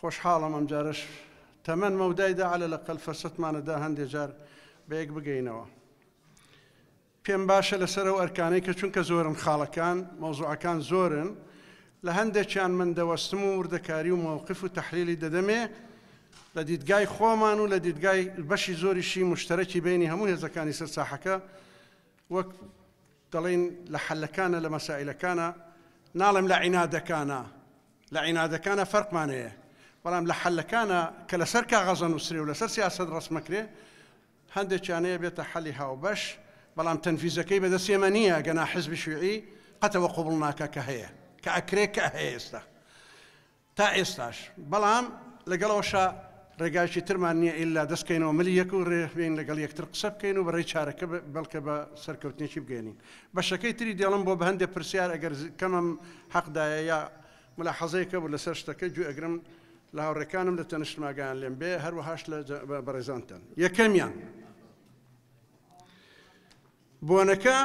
خۆشحاڵم ئەم جارش تەمەەن مەودایدا علە لە قەل فەرسەتمانەدا هەندێک جار بەیەک بگەینەوە. پێم باشە لەسەرەوە ئەرکانەی کە چونکە زۆرن خاڵەکان مۆزوعەکان زۆرن لە هەندێکیان من دەوەستم و وردەکاری و مووقف و تحلیلی دەدەمێ لە دیدگای خۆمان و لە دیدگای بەشی زۆریشی مشتەرەکی بینی هەموو هێزەکانی سەرساحەکە وەک دەڵین لە حلەکانە لە مەسائلەکانە ناڵم لە عینادەکانە لە عینادەکانە فەرقمانەیە بلام لحل كان كلا لەسەر کاغەزان وسری ولا سر سياسة درس مكري بێتە كان يبي تحلها وبش بلام تنفيذ كي حزب شوعی قەتەوە حزب شيعي کە وقبلنا کە كأكري كهيه استا تا استاش بلام لەگەڵەوەشە ڕێگایکی ترمان نییە ئللا دەستکەینەوە ملی یەک و ڕێبین لەگەڵ یەکتر قسە بکەین و بەڕێ چارەکە بەڵکە بە سەرکەوتنیی بگەێنین بەشەکەی تری دێڵم بۆ بە هەندێک پرسیار ئەگەر کەمم حەقدایە یا ملا جو ئەگرم لە هاوڕێکانم لە تەنشتماگەیان لێم بێ هەروەهاش لە بەڕێزانتەن یەکەمیان بۆنەکە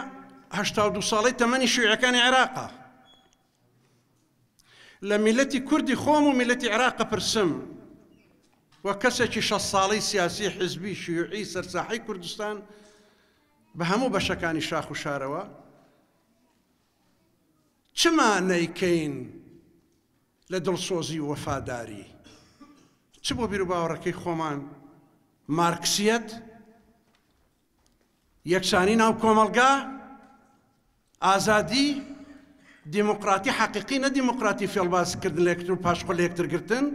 هشتا دو ساڵی تەمەنی شوعەکانی عێراقا لە میلەتی کوردی خۆم و میلەتی عێراقە پرسم وە کەسێکی شە ساڵی سیاسی حزبی شیوعی سەرساحی کوردستان بە هەموو بەشەکانی شاخ و شارەوە چما نەیکەین لە دڵسۆزی وەفاداری چ بۆ بیر و باوەڕەکەی خۆمان مارکسیەت یەکسانی ناو کۆمەلگا ئازادی دیموکراتی حەقیقی نە دیموکراتی فێڵبازکردن لەکتتر و پاشخۆ لێکترگرتن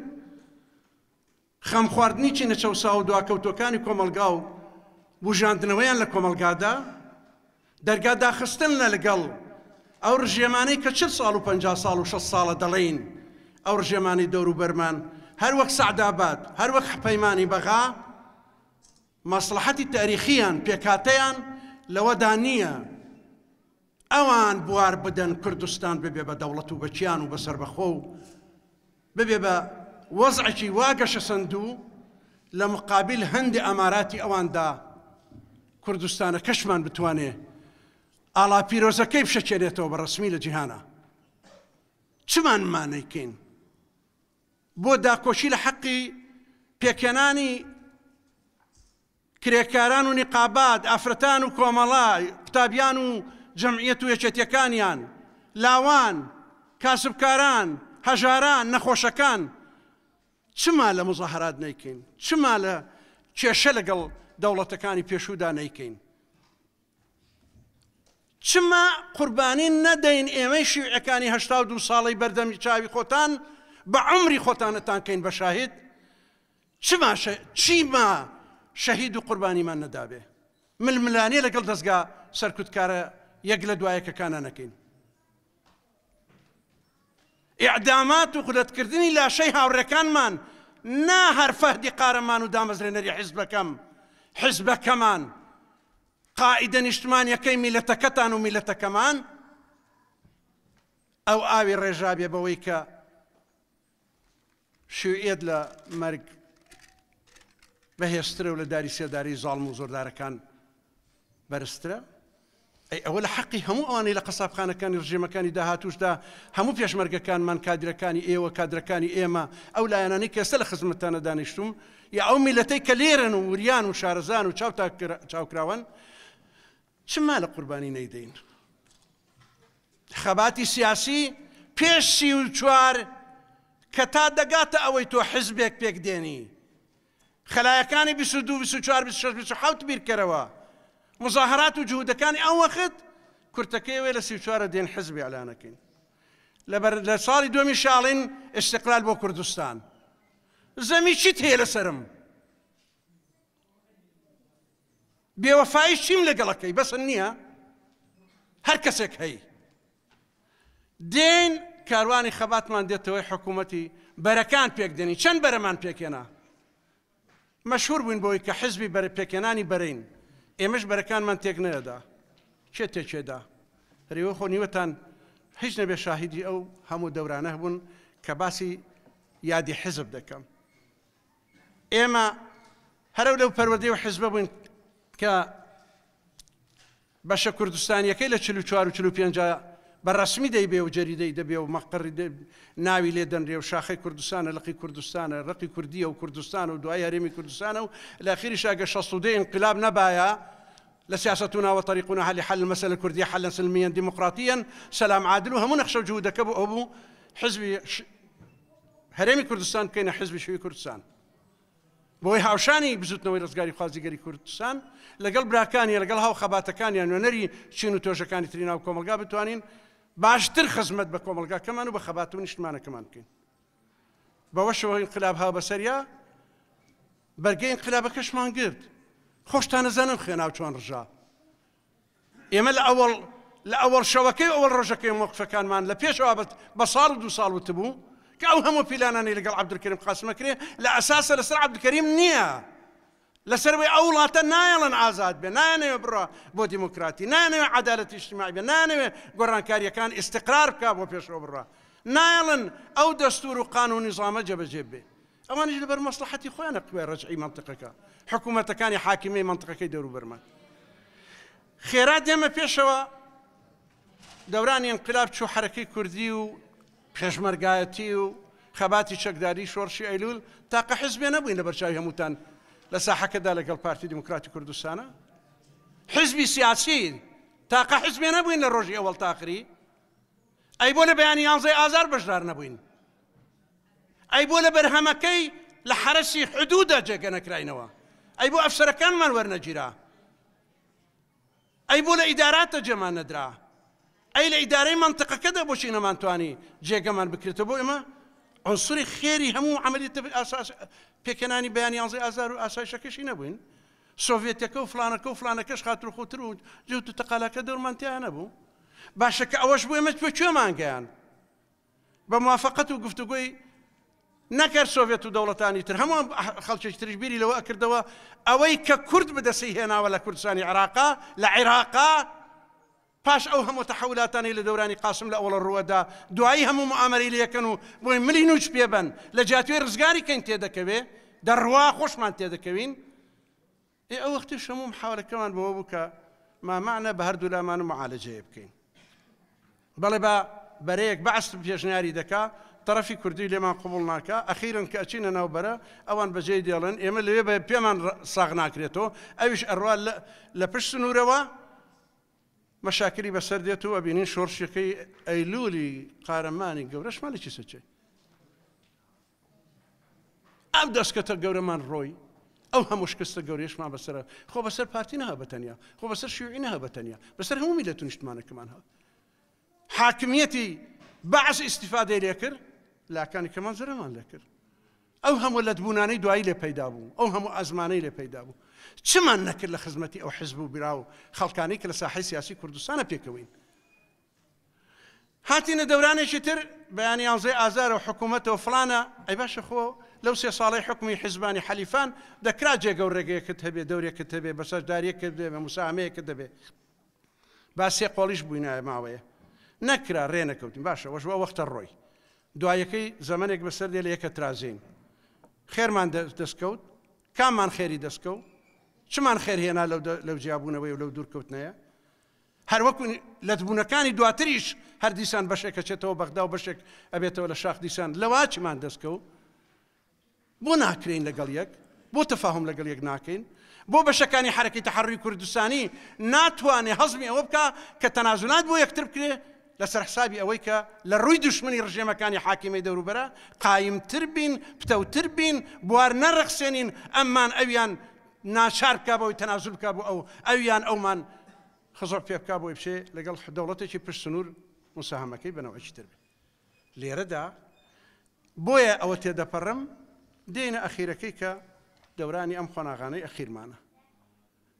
خەم خواردنی چینە چەسا و دواکەوتەکانی کۆمەلگا و بژاندنەوەیان لە کۆمەلگادا دەرگا داخستن لە لەگەڵ ئەو ڕژێمانەی کە چ ساڵ و 50 ساڵ و 6 ساڵە دەڵین ئەو ڕژێمانی دەور و بەرمان هەر وەک سەعدابات هەر وەک حپەیمانی بەغا مەسلحەتی تاریخیان پێکاتەیان لەوەدا نییە ئەوان بوار بدەن کوردستان ببێ بە دەوڵەت و بەچیان و بەسەر بەخۆ و ببێ بە وەزعکی واگەشە سندوو لە مقابل هەندی ئەماراتی ئەواندا کوردستانە کەشمان بتوانێ ئالا پیرۆزەکەی بشەچێنێتەوە بە ڕسمی لە جیهانە چمان مانەیکەین بۆ داکۆشی لە حەقی پێکەنانی کرێکاران و نقابات ئافرەتان و کۆمەڵای قوتابیان و جەمعیت و یەکێتیەکانیان لاوان کاسبکاران هەژاران نەخۆشەکان چما لە مزەهرات نیکەین چما لە کێشە لەگەڵ دەوڵەتەکانی پێشودا نیکەین چما قوربانین نەدەین ئێمەی شیعەکانی هەشتا دو ساڵی بەردەمی چاوی خۆتان بە عمری خۆتانەتان کەین بە شاهید چیما شەهید و قوربانیمان نەدابێ ململانێ لەگەڵ دەستگا سەرکوتکارە یەک لە دوایەکەکانە نەکەین ئیعدامات و خولەتکردنی لاشەی هاوڕەکانمان نا هەرفەهدی قارەمان و دامەزرێنەری حیزبەکەم حزبەکەمان قائدە نیشتمان یەکەی میلەتەکەتان و میلەتەکەمان ئەو ئاوی ڕێژابێ بەوەی کە شوێت لە مەرگ بەهێسترە و لە داری سێداری زاڵم و زۆردارەکان بەرزترە ئەی ئەوە لە حەقی هەموو ئەوانەی لە قەسابخانەکانی ڕژێمەکانی داهاتوشدا هەموو پێشمەرگەکانمان کادرەکانی ئێوە کادرەکانی ئێمە ئەو لایەنانی کەسە لە خزمەتانە دانیشتوم یا ئەو میلەتەی کە لێرن و وریان و شارەزان و چاوکراوان چما لە قوربانی نەیدەین. خەباتی سیاسی پێشی و چوار کە تا دەگاتە ئەوەی تۆ حزبێک پێک دێنی خەلایەکانی 24 بیرکەرەوە مزاهرات و جوودەکانی ئەو وەخت کورتەکەی وێ لە سیچوارە دێن حزبی علانەکەین لەبەر لە ساڵی دومی شاڵین ئستقلال بۆ کوردستان زەمی چیت هەیە لەسرم بێوەفای چیم لەگەڵەکەی بەسن نییە هەر کەسێک هەی دێن کاروانی خەباتمان دێتەوەی حکوومەتی بەرەکان پێکدەنی چەند بەرەمان پێکێنا مەشهور بووین بۆی کە حزبی بەرە پێکێنانی بەرەین ئێمەش بەرەکانمان تێک نەدا چێ تێچێدا ڕێوە خۆ نیوەتان هیچ نەبێ شاهیدی ئەو هەموو دەورانە بوون کە باسی یادی حزب دەکەم ئێمە هەرو لەو پەروەدەی و حزبە بووین کە بەشە کوردستانیەکەی لە چلو چوار و چلو پێنج بەڕسمی دەیبێ و جەریدەی دەبێ و مەقڕی ناوی لێ دەنرێ و شاخی کوردستانە لەقی کوردستانە ڕقی کوردیە و کوردستان و دوای هەرێمی کوردستانە و لە خیری شاگە شەسوودەی انقلاب نەبایە لە سیاستنا وەطریقنا حلی حل مەسلە کوردی حل سلمیا دیموکراتیان سلام عادل و هەموو نەخشە جوودەکە بۆ ئەوبوو حزبی هەرێمی کوردستان بکەینە حزبی شوی کوردستان. بۆی هاوشانی بزوتنەوەی ڕزگاری خوازیگەری کوردستان لەگەڵ براکانی لەگەڵ هاو خەباتەکانیان نوێنەری چین و تۆژەکانی تریناو کۆمەلگا بتوانین باشتر خزمەت بە کۆمەلگاکەمان و بە خەبات و نیشتمانەکەمان بکەین بەوەشەوە انقلاب ها بەسەریا بەرگەی انقلابەکەشمان گرت خۆشتان نەزانم خوێناو چۆن ڕژا ئێمە لە ئەوڵ لە ئەوەڵ شەوەکەی ئەوە ڕۆژەکەی مۆقفەکانمان لە پێشەوە بە ساڵ دو ساڵ وتبوو کە ئەو هەموو پیلانانی لەگەڵ عبدکەریم قاسمەکرێ لە ئەساسە لەسەر عبدکەریم نییە. لەسەروەی ئەو وڵاتە نایەڵەن ئازاد برا بو ديمقراطي بۆ دیموکراتی نانەوێ عدالەتی اجتماعی بێ نانەوێ گۆڕانکاریەکان ئستقرار بکە بۆ پێشەوە بڕە نایەڵن ئەو دەستور و قانون بر مصلحتي بێ ئەوانش رجعي منطقة كا حكومة كان حاكمي منطقة كي دورو برما خيرات ديما پێشەوە دوران انقلاب شو حركة کوردی و پێشمەرگایەتی و خباتي شكداري شورشي ايلول تاقە حزبێ نەبووین لە بەرچاوی لساحة كده پارتی دموکراتی ديمقراطي حزبی سیاسی سياسي حزبێ حزبي نبوين للروجي أول تاخري أي بولا بياني يانزي آزار بجرار نبوين أي بولا برهمكي لحرسي بەرهەمەکەی جاكنا كراينوا أي بو أفسر كان من ورنا جيرا أي بولا إدارات جمان ندرا أي ئەی منطقة كده بوشينا مانتواني نەمانتوانی من بكرتبو إما ئەوسری خێری هەموو عملیت پێکەانی بەیان یانزی ئازار و ئاسایشەکەشی نەبووین سۆڤێتەکە و فلانەکە و فلانەکەش خاتر خوتر و جووت و تەقالەکە دەورمانتیان نەبوو باشەکە ئەوەش بوو ئمە بە کوێمانگەیان بە موافقت و گفتوگوی نەکرد سۆڤێت و دەوڵەتانی تر هەموو خەڵکێک تریشبیری لەوە ئەکردەوە ئەوەی کە کورد بدەسی هێناوە لە کوردستانی عراقا لە عێراقا پاش ئەو هەموو تەحولاتانی لە دەورانی قاسم لە ئەوڵە ڕوەدا دوایی هەموو معامەری لەکەن و بۆی ملی نوچ پێبن لە جاتوێ ڕزگاری کەین تێدەکەوێ دەڕوا خۆشمان تێدەکەوین ئێ ئەو وەختی شەموو حاورەکەمان بەوە بکە مامانە بە هەردوو لامان و معالەجەیە بکەین بەڵێ بە بەرەیەک بەعست پێشنیاری دەکا طرفی کوردی لێمان قوبول ناکە ئەخیرن کە ئەچینە ناوبەرە ئەوان بەجێ دێڵن ئێمە لەوێ بە پێمان ساغ ناکرێتەوە ئەویش ئەڕوان لە پشت سنوورەوە مەشاکری بەسەر دێت و ئەبینین شۆرشەکەی ئەیلولی قارەمانی گەورەشمانی چی سەچێ ئەم دەستکەتە گەورەمان ڕۆی ئەو هەموو شکستە گەورێشمان بەسرە خۆ خب بەسەر پارتی نها بەتەنیا خۆ خب بەسەر شوێنە هە بەتەنیا بەسەر هەمومی لە تونیشتمانەکەمان هە حاکمیەتی بەعز ئیسیفادەی لێکرد لاکانی کەمان زەرەمان لەکرد ئەو هەموو لکر بوونانەی دوایی لێ پەیدا بوو ئەو هەموو ئازمانەی لێ پەیدا بوو چمان نەکرد لە خزمەتی ئەو حزب و برا و خەڵکانی کە لە ساحی سیاسی کوردستانە پێکەوەین هاتیینە دەورانێکی تر بەیانی یانزەی ئازار و حکوومەتەوە فلانە ئەی باشە خۆ لەو سێ ساڵی حکمی حیزبانی حەلیفان دەکرا جێگە و ڕێگەیەکت هەبێ دەورێکت هەبێ بەسەرداریەکە دەبێ مساامەیەکە دەبێ با سێ قۆڵیش بووینایە ماوەیە نەکرا ڕێنەکەوتین باشە وەشوە وەختە ڕۆی دوایەکەی زەمنێک بەسەر لێ لە یەکە ترازین خێرمان دەستکەوت کاممان خێری دەستکەوت چمان خێرهێنا لەو جیاببوونەوەی و لەو دوورکەوتنەیە هەروەکو لە بوونەکانی دواتریش هەر دیسان بەشێکە چێتەوە بەغدا و بەشێک ئەبێتەوە لە شاخ دیسان لەوا چمان دەستکەوت بۆ ناکرین لەگەڵ یەک بۆ تەفاهم لەگەڵ یەک ناکەین بۆ بەشەکانی حرەکەی تەحڕوی کوردستانی ناتوانێ هەزمی ئەوە بکە کە تەنازونات بۆ یەکتر بکرێ لەسەر حسابی ئەوەی کە لە ڕووی دشمنی ڕژێمەکانی حاکیمەی دەوروبەرە قایمتر بین پتەوتر بین بوار نەڕەخسێنین ئەممان ئەویان ناچار بکە بەوەی تەنازل بکە بۆ ئەو ئەویان ئەومان خزۆف پێ بکە بۆی بشێ لەگەڵ دەوڵەتێکی پرسنوور مساهمەکەی بنەوەکی تر بێت لێرەدا بۆیە ئەوە تێدەپەڕم دێنە ئەخیرەکەی کە دەورانی ئەم خۆناغانەی ئەخیرمانە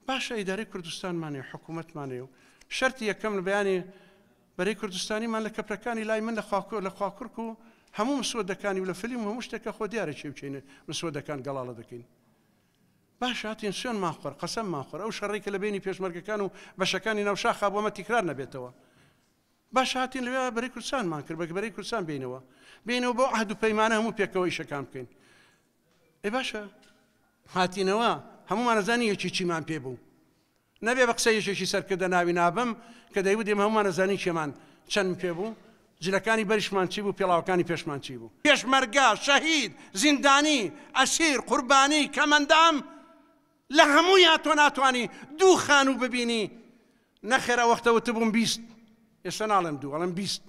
باشە ئیداری کوردستانمانێ حکوومەتمانێ و شەری یەکەم لە بەیانی بەرەی کوردستانیمان لە کەپەکانی لای من لە خواکو لە خواکرک و هەموو مسوۆ دەکانی و لە فلیم هەموو شتێکە خۆ دیارە چێ بچینە مسوۆ دەکان گەڵاڵە دەکەین باش هاتین سوێن ماخۆر قەسم ماخۆر ئەو شەڕێکە لە بینی پێشمەرگەکان و بەشەکانی ناوشاخ بۆمە تیکرار نەبێتەوە باش هاتین لەوێ بەری کوردستانمان کرد بە بەری کوردستان بینەوە بینەوە بۆ ئەهد و پەیمانە هەموو پێکەوەی شەکان بکەین ئێ باشە هاتینەوە هەمومانەزانی یەکی چیمان پێ بوو نەبێ بە قسە یەکێکی سەرکردە ناوی نابم کە دەیود دێمە هەمومانەزانی چێمان چەند پێ بوو جلەکانی بەریشمان چی بوو پێڵاوەکانی پێشمان چی بوو پێشمەرگا شەهید زیندانی ئەسیر قوربانی کەمەندام لە هەمووی تۆ ناتانی دوو خان و ببینی نەخێرا وەختەوە تبووم بیست ئێستا ناڵم دوو ئەڵم بیست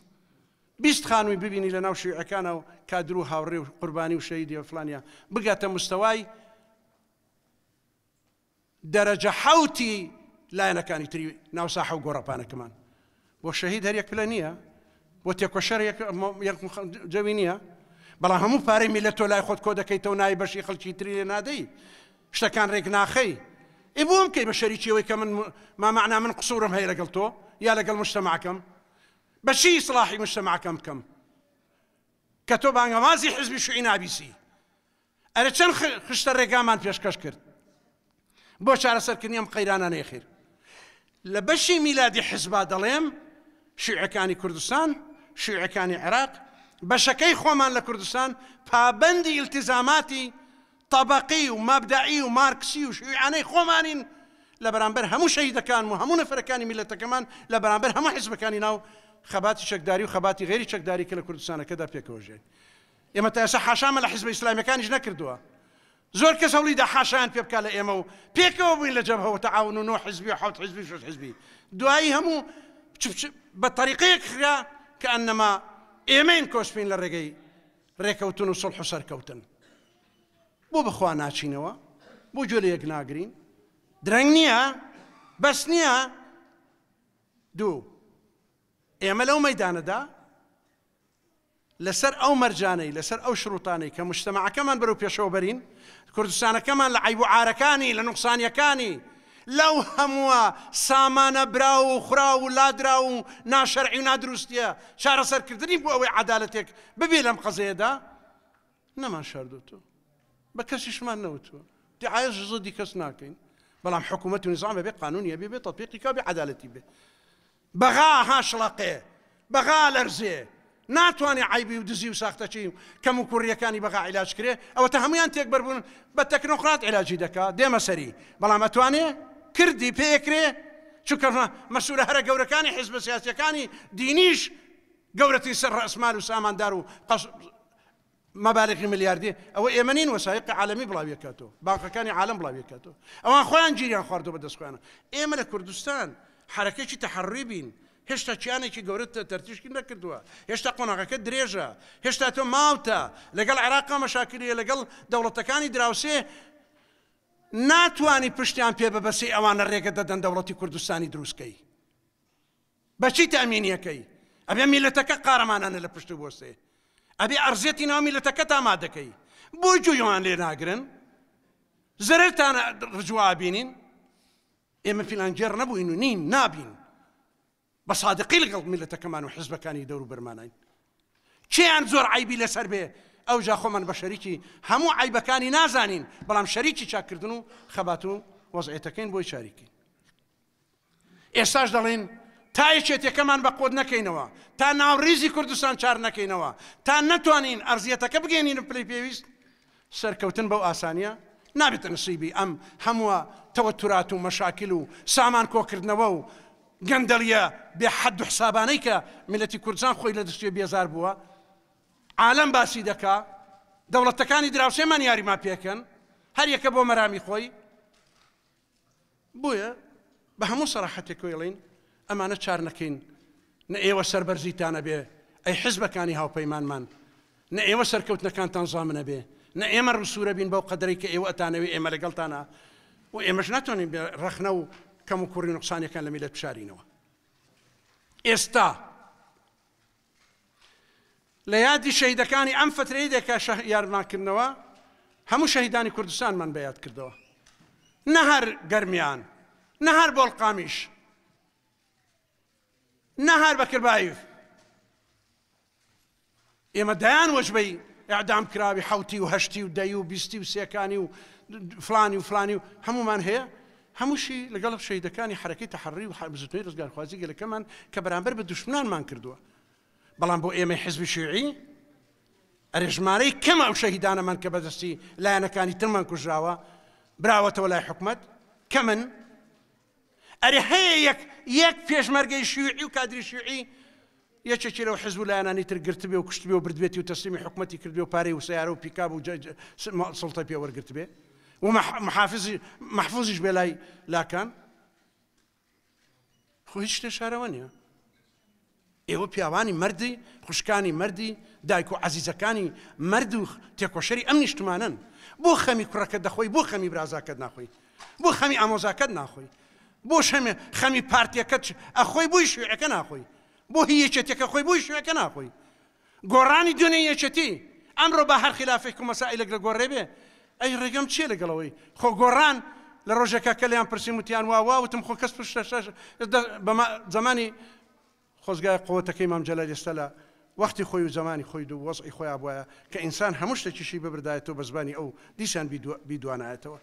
بیست خانووی ببینی لە ناو شوعەکانەوە کادرو هاوڕێ و قوربانی و شەیدی فلانیا بگاتە مستەوای دەرەجە حوتی لایەنەکانی تری ناوساح و گۆڕەپانەکەمان بۆ شەهید هەرێک لە نییە بۆ تێکۆشەر جەوی نییە بەڵام هەموو پارەی میلە تۆ لای خۆت کۆ دەکەیتەوە نای بەشی خەڵکی تری لێ شتەکان ڕێک ناخەی ئێ بۆم کەی بە ما معنى من مامەعنا من قسوورم هەیە لەگەڵ بشي صلاحي لەگەڵ كم كتب سلاحی غمازي حزب شو تۆ بيسي انا شن خشت ئەرە فيش كشكر ڕێگامان پێشکەش کرد بۆ چارەسەرکردنیم قەیرانە نێخیر لبشي ميلادي حزب حزبا شو عكاني كردستان شو عكاني عراق بشكي لە لكردستان پابندی التزاماتي طبقي ومبدعي وماركسي وشيوعاني مارکسی و شوعانەی خۆمانین لە كان هەموو شەیدەکان و هەموو نەفرەکانی میلەتەکەمان لە بەرامبەر هەموو حیزبەکانی ناو خباتي شكداري وخباتي غيري شكداري چەکداری کە لە کوردستانەکەدا پێکەوەژێن اما تاسا حاشامە لە حیزب كان جنكر زۆر کەس هەوڵیدا حاشیان پێ بکە لە ئێمە و پێکەوە بووین لە جەبهەوە تەعاون و نۆ حزبی و حوت حزبی شش حزبی دوایی هەموو بە تەریقەیەک خرا کە ئەنەما ئێمەین کۆسپین بو بەخوا ناچینەوە بۆ جۆرە یەک ناگرین درنگ نییە بەس نییە دوو ئێمە لەو مەدانەدا لەسەر ئەو مەرجانەی لەسەر ئەو شروتانەی کە مشتتەماعەکەمان بەرەو پێشەوە بەرین کوردستانەکەمان لە عیب و عارەکانی لە نوقسانیەکانی لەو هەمووە سامانە برا و خورا و لادرا و ناشەرعی و نادروستیە چارەسەرکردنی بۆ ئەوەی عدالەتێک ببێ لەم قەزەیەدا نەمان شاردوتو بەکەسیش مان نوتو دیعاەش زۆدی کەس ناکەین بلا حكومة نظام بێ يبي بي تطبيقي كا کا بێ عدالەتی بێ بەغا هاشڵقێ بەغا لەرزێ ناتوانێت عیبی و دزی و ساختەچی و کەم و کوڕیەکانی بەغا عیلاج کرێ ئەوە تا هەمویان تێک بەربوون بە تەکنۆقرات عێلاجی دەکات دێمە سەری بەڵام ئەتوانێ کردی پێکرێ چونکە مەسوورە هەرە گەورەکانی حیزب سیاسەکانی دینیش گەورەتی سەر ڕسمال و ساماندار مەبارێکی ملیاردی ئەوە ئێمەین وەسایق عالمی بڵاویەکەاتەوە باقەکانی عالم بڵاویەکەاتەوە ئەوان خۆیان گیریان خواردەوە بە دەستخوانە ئێمە لە کوردستان حرەکەی تەحڕی بین هێشتا چیانێکی گەورەت تەرتیشکی نەکردووە هێشتا قۆناغەکە درێژە هێشتا تۆ ماوتە لەگەڵ عێراقا مەشاکریە لەگەڵ دەوڵەتەکانی دراوسێ ناتوانانی پشتیان پێ بەبەسی ئەوانە ڕێگە دەدەن دەوڵەتی کوردستانی دروستکەی بەچی تامینیەکەی ئەبێ میلەتەکە قارەمانانە لە پشت بۆسێ ئەبێ ئەرزێتی نامی لە تەکە تا مادەکەی بۆی جویوان لێ ناگرن زەرتان ڕجوابینین ئێمە فیلانجێر نەبووین و نین نابین بە سادقی لەگەڵ میلەتەکەمان و حزبەکانی دەور بەرمانین چیان زۆر عیبی لەسەر بێ ئەو جا خۆمان بە شەریکی هەموو عیبەکانی نازانین بەڵام شەریکی چاکردن و خەبات و وەزعێتەکەین بۆی چاریکی ئێستاش دەڵێن تایەکێتەکەمان بە قۆت نەکەینەوە تا ناوریزی کوردستان چار نەکەینەوە تا نتوانین ئەرزیەتەکە بگەێنین پلی پێویست سەرکەوتن بەو ئاسانیە نابێتە نسیبی ئەم هەمووە تەوەتورات و مەشاکل و سامان کۆکردنەوە و گەندەڵیە بێ حەد و حسابانەی کە ملەتی کوردستان خۆی لە دەستێ بێزار بووە عالم باسی دەکا دەوڵەتەکانی دراوسێمان یاریما پێکەن هەر یەکە بۆ مەرامی خۆی بویە بە هەموو سەراحەتێک کوێڵین ئەمانە چار نەکەین نە ئێوە سربەرزیتانە بێ ئەی حزبەکانی هاوپەیمانمان نە ئێوە سەرکەوتنەکانتان زامنە بێ نە ئێمە ڕسوورە بین بەو قەدەری کە ئێوە ئەتانەوێ ئێمە لەگەڵتانە و ئێمەش ناتوانین ڕخنە و کەم و کوڕی نقصانەکان لە میلەت پشارینەوە ئێستا لە یادی شەیدەکانی ئەم فترەی دێکە یارماکردنەوە هەموو شەهیدانی کوردستانمان بەیاد کردەوە نە هەر گەرمیان نە هەر بۆڵقامیش نەهار بەکربایف ئێمە دایان وەشبەی ئەعدام کراوی حوتی و هەشتی و دەی و بیستی و سێکانی و فلانی و فلانی و هەمومان هەیە هەمووشی لەگەڵ شەیدەکانی حرەکەی تەحڕی و حبزتنی ڕزگارخوازی گەلەکەمان کە بەرامبەر بە دشمنانمان کردووە بەڵام بۆ ئێمە حزب شوعی ئەرێژمارەی کەم ئەو شەهیدانەمان کە بەدەستی لایەنەکانی ترمان کوژراوە براوەتەوە لای حکومت کە من ئەرێ هەیە یەک پێشمەرگەی شوعی و کادری شوعی یەکێکی لەو حزب لایەنانی تر گرتبێ و کوشتبێ و بردبێتی و تەسلیمی حکومەتی کردێ و پارەی و سیارە و پیکاب و سڵتە پێ وەرگرتبێ و مححافزیش بێ لای لاکان خۆ هیچ شتێ شارەوە نیە ئێوە پیاوانی مردی خوشکانی مردی دایک و عزیزەکانی مرد و تێکۆشەری ئەم نیشتمانن بۆ خەمی کوڕەکە دەخۆی بۆ خەمی برازاکەت ناخۆی بۆ خەمی ئامۆزاکەت ناخۆی بۆ شەمێ خەمی پارتیەکەت ئەخۆی بووی شوێەکە ناخۆی بۆ هی یەکێتەکە خۆی بووی شوێەکە ناخۆی گۆڕانی دوێنێ یەکەتی ئەمڕۆ بە هەر خلافێک و مەسائل لەگە گۆڕێ بێ ئەی ڕێگەم چێ لەگەڵەوەی خۆ گۆڕان لە ڕۆژەکە کە لیان پرسی وتیان وا واوتم خۆ کەس زمانی خۆزگای قوتەکەی مامجلە لێستا لە وەختی خۆی و زمانی خۆی دو وەزی خۆیان بواە کە ئینسان هەموو شتێکیشی ببردایێتەوە بە زبانی ئەو دیسان بیدوانایەتەوە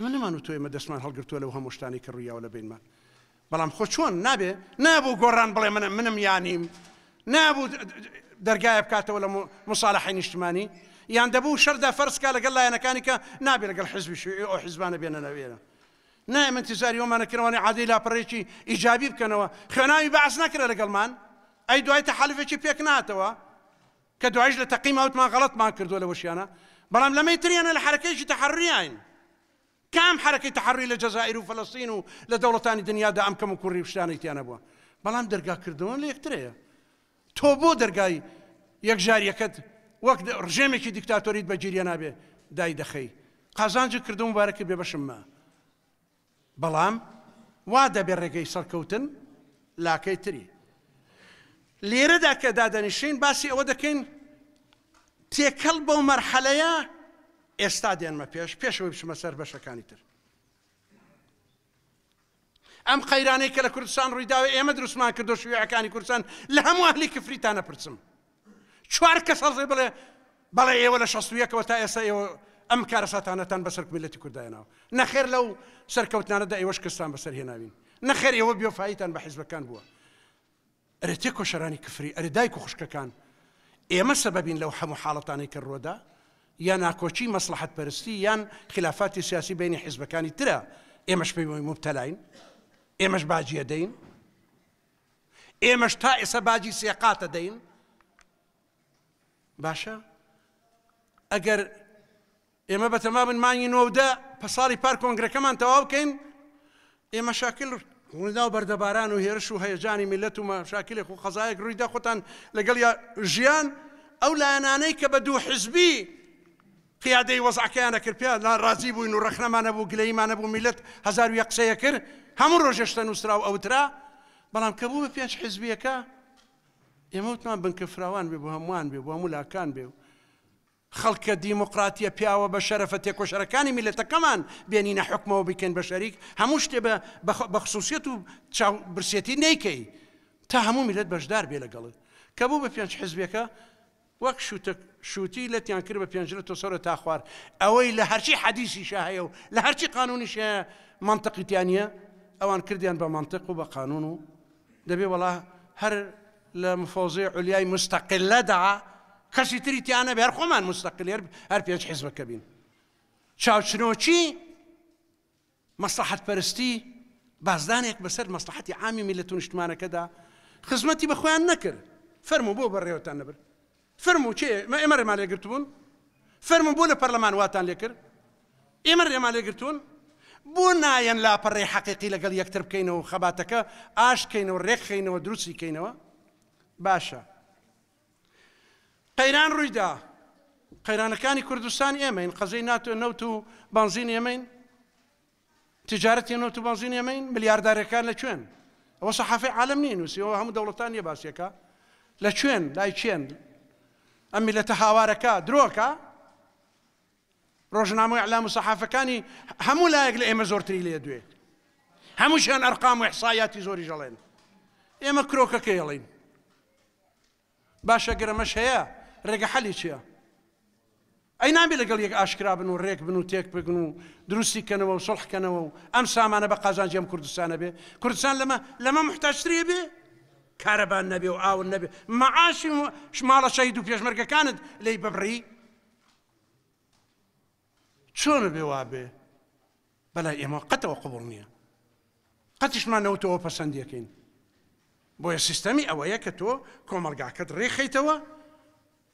من ئێمە نەمان و تۆ ئێمە دەستمان هەڵگرتووە لەو هەموو شتانی کە ڕویاوە لە بینمان بەڵام خۆ چۆن نابێ نابوو گۆڕان بڵێ منە منم یانیم نابوو دەرگایە بکاتەوە لە مساڵحی نیشتمانی یان دەبوو شەردا فەرسکە لەگەڵ لایەنەکانی کە نابێ لەگەڵ حزبیش ئەو حیزبانە بێنە نەوێرە نه من تزاری ئەومانەکردوانی عادی لاپەڕێکی ئیجابی بکەنەوە خوێناوی بەعس نەکرە لەگەڵمان ئەی دوای تەحالفێکی پێک ناتەوە کە دوایش لە تەقیماوتمان غەڵەتمان کردو لە وەشیانە بەڵام لەمەی تریانە لە حرکەیەکی تەحڕیین کام حرەکەی تحڕی لە جەزائیر و فلەستین و لە دەوڵەتانی دنیادا ئەم کەم و کوڕی شتانەی تیانە بووە بەڵام دەرگاکردەوە لە یەکترەیە تۆ بۆ دەرگای یەکژاریەکەت وەک ڕژێمێکی دیکتاتۆریت بە گیریە نابێ دای دەخەی قازانج کردم وبارەکە بێ بەشممە بەڵام وا دەبێ ڕێگەی سەرکەوتن لاکەی تری لێرەدا کە دادەنیشین باسی ئەوە دەکەین تێکەڵ بەو مەرحەلەیە ئێستا دێنمە پێش پێشەوەی بچمە سەر بەشەکانی تر ئەم قەیرانەی کە لە کوردستان ڕوویداوە ئێمە دروستمان کردو شوێعەکانی کوردستان لە هەموو ئەهلی کفریتانە پرسم چوار کەس هەڵێ بڵێ بەڵێ ئێوە لە شەستویەکەوە تا ئێستا ئێوە ئەم کارە ساتانەتان بەسەر میلەتی کوردایانەوە نەخێر لەو سەرکەوتانەدا ئێوەش کەستان بەسەر هێناوین نەخێر ئێوە بیۆفاایتان بە حیزبەکان بووە ئەرێتێ کۆشەرانی کفری ئەرێ دایک و خوشکەکان ئێمە سەبەبین لەو هەموو حاڵەتانی کە ڕۆدا یا ناکۆچی مەسلحت پەرستی یان خلافاتی سیاسی بینی حیزبەکانی ترە ئێمەش پێی مبتەلاین ئێمەش باجیە دەین ئێمەش تا ئێستا باجی سێقاتە دەین باشە ئەگەر ئێمە بەتەما بن مانگی نۆدە پە ساڵی پار کۆنگرەکەمان تەواو بکەین ئێمە شاکل ڕوودا بەردەباران و هێرش و هەیەجانی میلەت و شاکلێک و خەزایەک ڕوویدا خۆتان لەگەڵ ژیان ئەو لایەنانەی کە بە دوو حزبی قیادەی وەزعکیانە کرد پێیان ڕازی بووین و ڕخنەمانە بوو گلەیمانە بوو میلت هزار یە قسەیە کرد هەموو ڕۆژێشتە نووسرا و ئەوترا بەڵام کە بوو بە پێنج حزبیەکە ئێمەوتمان بنکە فراوان بێ بۆ هەمووان بێ بۆ هەمولاکان بێ و خەڵکە دیموکراتیە پیاوە بە شەرەفە تێکۆشەرەکانی میلەتەکەمان بێنینە حکمەوە بکەن بە شەریک هەموو شتێ بە خصوصیت و برسێتی نیکەی تا هەموو میلەت بەشدار بێ لەگەڵت کە بوو بە پێنج حزبەکە وەک شووتی لە تیان کرد بە پێنجرە تۆ سەرە تا خوار ئەوەی لە هەرچی حەدیسی شاهەیە و لە هەرچی قانونیش منتەقیتیانە ئەوان کردیان بە منطق و بە قانون و دەبێ وڵا هەر لە مفۆزی علیای مستەقلەدا کەسی تری تیانە بێ هەر خۆمان مستەقلێر هەر پێنج حیزبەکە بین چاوچنۆچی مەسلحت پەرستی بازدانێک بەسەر مەسلحتی عامی میلەتون شتمانەکەدا خزمەتی بەخۆیان نەکرد فەرمو بۆ بەڕێوەتان نەبرد فرمو چه ئێمە ڕێمان لێگرتبوون فەرمون بوو لە پەرلەمان واتان لیکر امر مالی گرتون بۆ نایەن لا حەقیقی لەگەڵ یەکتر بکەینەوە خەباتەکە ئاشکەینەوە ڕێکخینەوە دروستی کەینەوە باشە قەیران ڕوویدا قەیرانەکانی کوردستان ئێمەین قەزەی ناتوە نەوت و بانزین ئێمەین نوتو نەوت و بانزین نوتو ملیاردارەکان لە کوێن ئەوە سەحافی عالم نین نووسی ئەوە هەموو هم دولتان باسیەکە لە کوێن لای چێن ئەمی لە تە هاوارەکە درۆکە ڕۆژنامەی ئەلام و سەحافەکانی هەموو لایەک لە ئێمە زۆرتری لێ دوێ هەموو شوێن ئەرقام و حسایەتی زۆری ژەڵێن ئێمە کرۆکەکە یڵین باشە گرمەش هەیە ڕێگە حەلی چییە ئەی نابێت لەگەڵ یەک ئاشکرا بن و ڕێک بن و تێک بگن و دروستیکەنەوە و سڵحکەنەوە و ئەم سامانە بە قازانجیێم کوردستانە بێ کوردستان لەمە لەمە محتاشتریە بێ كهرباء النبي وآو النبي ما عاش شمالة شهيدو في أشمركة كانت لي ببري شون بوابه بلا إما قطع وقبرنيا قطش ما نوتو وفسند ديكين بويا سيستمي أو يكتو كومال قاكت ريخيتو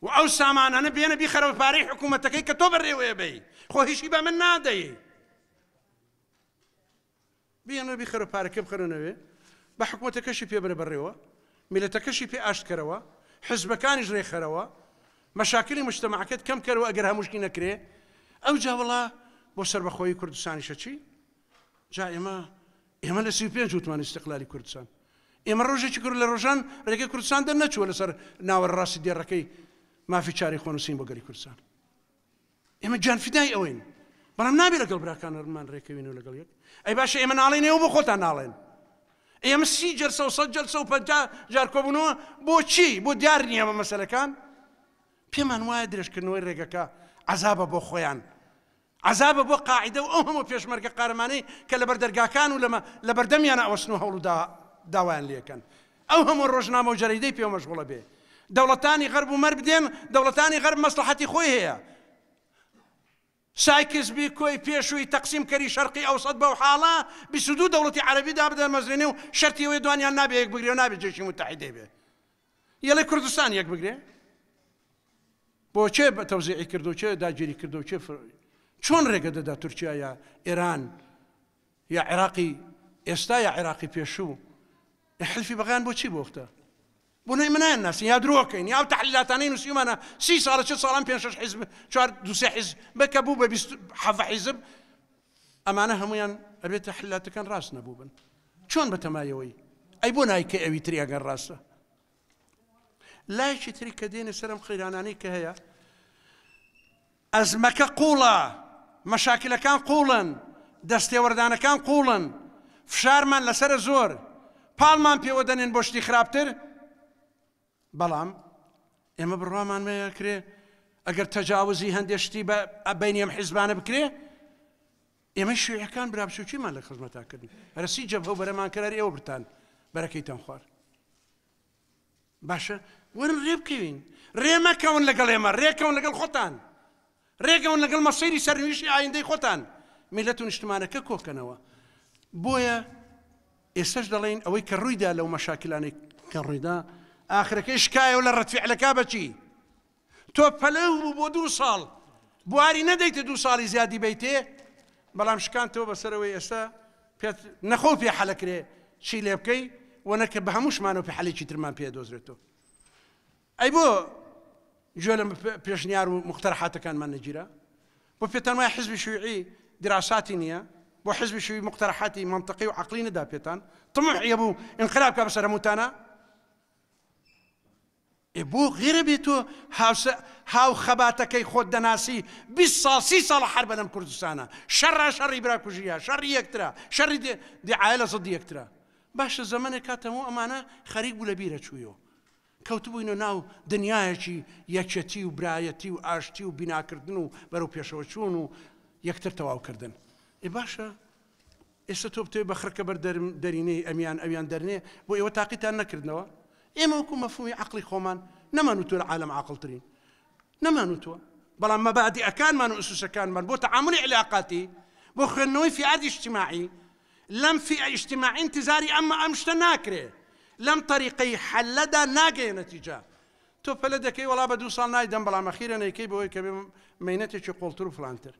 وأو سامان أنا بينا بيخر وفاري حكومتك كي كتو بري ويبي خو هشيبا من نادي بينا بيخر وفاري كيف خرنا بي بحكومة كشف بري بريوه میلەتەکەشی پێ ئاشتکەرەوە حزبەکانیش ڕێخەرەوە مەشاکری مشتتەماکەت کەم کەرەوە ئەگەر هەمووشکی نەکرێ ئەو جاوەڵا بۆ سربەخۆی کوردستانی شەچی جا ئێمە ئێمە لە سی پێنج وتمان استقلالی کوردستان ئێمە ڕۆژێکی کرد لە ڕۆژان ڕێگە کوردستان دە نەچوە لەسەر ناوە ڕاستی دێڕەکەی مافی چاری خۆنووسین بۆ گەری کوردستان ئێمە جانفیدای ئەوین بەڵام نابێت لەگەڵ براکان ڕمان ڕێکەوین و لەگەڵ یەک ئەی باشە ئێمە ناڵێن ئێوە بۆ خۆتان ناڵێن ئێمە سی جەرسە و سە جەرسە و پەنجا جارکۆبوونەوە بۆ چی بۆ دیار نییە ئەمە مەسلەکان پێمان وایە درێژکردنەوەی ڕێگەکە عذابە بۆ خۆیان عذابە بۆ قاعدە و ئەو هەموو پێشمەرگە قارەمانەی کە لە بەردەرگاکان و لەمە لە بەردەمیان ئەوەسن و هەوڵ داوایان لیەکەن ئەو هەموو ڕۆژنامە و جەریدەی پێ مەشغوڵە بێ دەوڵەتانی غەرب و مەر بدێن دەوڵەتانی غەرب مەسلحەتی خۆی هەیە سایکسبی کۆی پێشووی تەقسیمکەری شەرقی ئەوسەد بەو حاڵا بیسودو دەوڵەتی عربیدا بدەن مەزرێنێ و شەرتیەوەی دوانیان نابێ یەک بگرێ و نابێت جێکی متحدی بێ یەڵی کوردستان یەک بگرێ بۆچێ بە تەوزیعی کردو چێ داگیری کردو چێ چۆن ڕێگە دەدا تورکیا یا ئێران یا عێراقی ئێستا یا عێراقی پێشوو حلفی بەغیان بۆچی بۆختە بۆنەی منە ناسین یا درۆکەین یا تحلیلاتانەی نووسیمانە سی ساڵە چ ساڵان پێ حیزب چوار دوسێ حیزب بکە بوو بە حەف حیزب ئەمانە هەمویان ئەبێت تحلیلاتەکان ڕاست نەبوو بن چۆن بەتەمایەوەی ئەی بۆ نایکە ئەوی تریاگەن ڕاستە خير تری کە از سرم قولا کە كان قولن قوڵە مەشاکلەکان قوڵن دەستێوەردانەکان قوڵن فشارمان لەسرە زۆر پاڵمان پێوە دەنێن بۆ باشته خرابتر بەڵام ئێمە بڕوامان مەیەکرێ ئەگەر تەجاوزی هەندێشتی بە ئەبینیم حیزبانە بکرێ ئێمە شوێیەکان برابچوکیمان لە خزمەتاکردن هەرسی جەبهە بەرەمان کرار ئێوە برتان بەرەکەیتان خوار باشە ورم ڕێ بکەوین ڕێمەکەون لەگەڵ ئێمە ڕێکەون لەگەڵ خۆتان ڕێگەون لەگەڵ مەسەری سەرنوشتی ئایندەی خۆتان میلەت و نیشتمانەکە کۆکەنەوە بۆیە ئێستش دەڵێن ئەوەی کە ڕوویدا لەو مەشاکلانی کە ڕوویدا ئاخرەکەی شکایە و لە ڕەتفعلەکە بەچی تۆ پەلە و بۆ دوو ساڵ بواری دو دوو ساڵی زیادی بیتێ بەڵام شکانتەوە بەسەرەوەی ئێستا پێت نەخۆ پێ حەلەکرێ چی لێ بکەی وەنەکە بە هەمووشمانەوە پێ حەلێکی ترمان پێ دوزرتو أي بو ژێ لە پێشنیار و مختەر حاتەکانمان نەگیرە بۆ پێتان وای حزبی شوعی دراساتی نییە بۆ حزبی شوی مقتەرحاتی منطقی و عقلی نەدا پێتان تمع یەبوو انقلاب کا بەسەرەموتانە بۆ غێرە بێت تۆ هاو خەباتەکەی خۆت دەناسی بی ساسی ساڵە حرب بەلم کوردستانە شەڕ شەڕی براکوژیە شەڕی یەکترا شەڕی دیعاە لە زەدی یەکترا باشە زەمنە کاتەمە ئەمانە خەریک بوو لە بیرە چوویەوە کەوتبووینە ناو دنیایەکی یەکەتی و برایەتی و ئاشتی و بیناکردن و بەرەو پێشەوە چوون و یەکتر تەواوکردن ێ باشە ئێستا تۆ بتێ بەخڕکە بەر دەرینەی ئەمیان ئەویان دەرنێ بۆ ئێوە تاقیتان نەکردنەوە ئێمە وەکو مەفهومی عقلی خۆمان نەمانوتوە لە عالم عقلترین ما بەڵام مەبعدی ئەکانمان و ئوسوسەکانمان بۆ تەعاملی علااقاتی بۆ خوێندنەوەی فیعادی اجتماعی لەم فی ئەیشتماعی انتظاری ئەممە ئەم شتە ناکرێ لەم تەریقەی حەلەدا ناگەی نەتیجا تۆ پەلە دەکەی وڵا بە دو ساڵ نایدەم بەڵام ئەخیرە نەکەی بۆی کە مینەتێکی قۆڵتر و فلانتر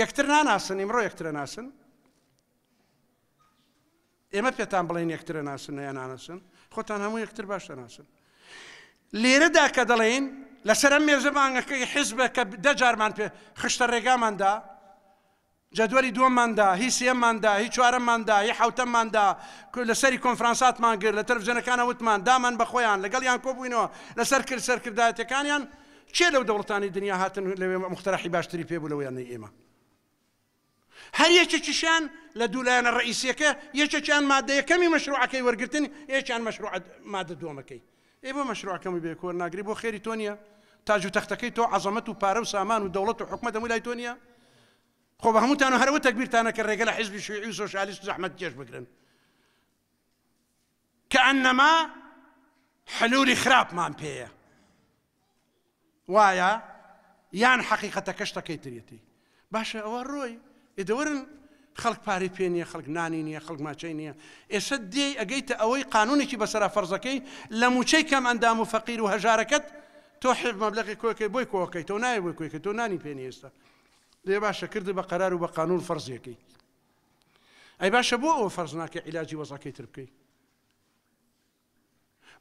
یەکتر ناناسن ئمڕۆ یەکترە ناسن إما پێتان بڵێن یەکترە ناسن یان ناسن خۆتان هەموو یەکتر باش دەناسن لێرەدا کە دەڵێن لەسەر ئەم مێرزەمانگەکەی حیزبە کە دەجارمان پێ خشتە ڕێگاماندا جدوەری دووەماندا هی سێماندا هی چوارەماندا هی حوتەماندا لەسەری کۆنفرانساتمان گر لە تەرفزیەنەکانە وتمان دامان بەخۆیان لەگەڵیان کۆبووینەوە لەسەر کرد سەرکردایەتەکانیان چێ لەو دەوڵتانی دنیا هاتن لەوێ مختەرەحی باشتری پێبوو لەوەیان ئێمە هەر ماده کمی مشروع ڕئیسیەکە ورگرتن مادەیەکەمی مەشروعەکەی مشروع ماده دوم کی ای ئێ مشروع کمی بیکور نگری بۆ خیری تونیا تاج و کی تو عظمت و پاره و سامان و دولت و حکمت دەمو لای تونیا خۆ همون تانو هر وقت تکبیر تانه کرده لە حزب شیعی و سۆشالیست زەحمەت جێش بگرن کەئەنەما خراب مان پیه وایا یان حەقیقەتەکەش تەکەی ترێتی باشه ئەوە روی ئێدەوەرن خەڵک پارەی پێ نیە خەڵک نانی نییە خەڵک ماچەی نییە ئێستا دێی ئەگەیتە ئەوەی قانونێکی بەسرا فەرزەکەی لە موچەی کەم ئەندام و فەقیر و هەژارەکەت تۆ حب مەبلغی کۆکەی بۆی کۆکەی تۆ نایە بۆی کۆیکە تۆ نانی پێ ئێستا لێ باشە کردی بە قەرار و بە قانون فەرزیەکەی ئەی باشە بۆ ئەوە فەرزناکە عیلاجی وەزەکەی تر بکەی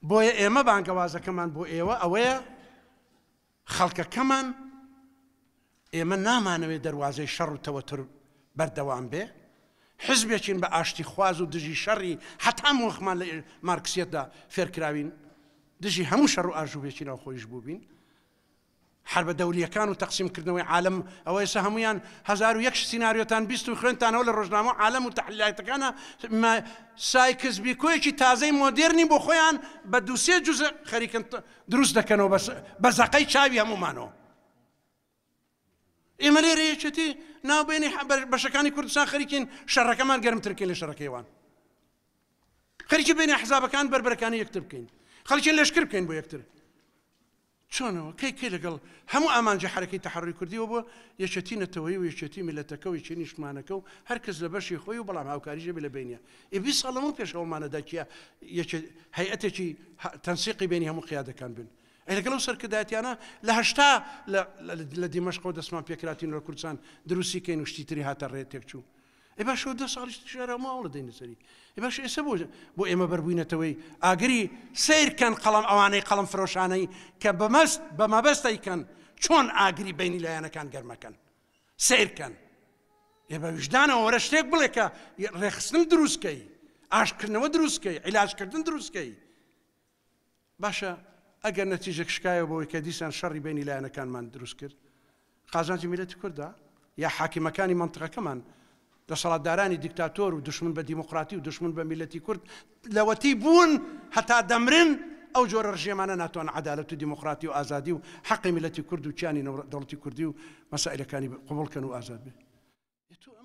بۆیە ئێمە بانگەوازەکەمان بۆ ئێوە ئەوەیە خەڵکەکەمان ئێمە نامانەوێت دەواازەی شەڕ و تەوەتر بەردەوام بێ حزبێکین بە ئاشتی خواز و دژی شەڕی حتا وەخمان لە مارکسیەتدا فێرکراوین دژی هەموو شەڕ و ئاژوبێکینەوە خۆیش بووبین هەر بە دەولیەکان و تەقسیمکردنەوەی عالم ئەوە ێستا هەمویان 1970 سناریۆتان بیست و خوێنتانەوە لە ڕۆژنامە عالم و تحلیاتەکانە سایکسبی کۆیەکی تازەی مۆدررنی بۆ خۆیان بە دووسێ جوزە خەریکن دروست دەکەنەوە بە زەقەی چاوی هەمومانەوە ئێمە لێرە یەکێتی ناوبێنی بەشەکانی کوردستان خەریکین شەڕەکەمان گەرمترکە لە شەڕەکەیوان خەریکی بینێ حزابەکان بربەرەکانی یەکتر بکەین خەڵکی لەشکر بکەین بۆ یەکتر چۆنەوە کەی کەی لەگەڵ هەموو ئامانجە حرەکەی تەحڕی کردیەوە بۆ یەچەتی نەتەوەی و یەچەتی میلەتەکە و یچێنی شمانەکە و هەرکەس لە بەشی خۆی و بەڵام هاوکاریژە لە بینە ئێبی ساڵەمە پێشەوەمانەداکیە هەیەتێکی تەنسیقی بینی هەموو قیادەکان بن لەگەڵ و سەرکەداتیانە لە هەشتا لە دیمەشقەوە دەسمان پێکراتین لە کوردستان دروستی کەین وشتی تری هاتە ڕێ تێکچوو. ێ باش دە ساڵیشارە ماوە دەین سەری ێ باش ئێسە بۆ بۆ ئێمە بەربووینەتەوەی ئاگری سیرکەن قەڵم ئەوانەی قەڵم فرۆشانەی کە بەمەست بە مەبەستیکەن چۆن ئاگری بینی لایەنەکان گەرمەکەن سیرکەن ێ بە وژدانەوە وەرە شتێک بڵێ کە ڕێخستن دروستکەی ئاشکردنەوە دروستکەی عیلاجکردن دروستکەی باشە ئەگەر نەتیجەك شکایە بەوەی کە دیسان شەڕی بینی من درس کرد قازانجی میلەتی کووردا یا کمان منطقەکەمان دارانی دیکتاتور و دشمن به دموکراتی و دشمن به ملتی کرد لەوەتی بون حتی دمرن او جور رژیمانه ناتوان عدالت و دموکراتی و آزادی و حق ملتی کرد و چیانی دولتی کردی و قبول کن و ئازاد بێت.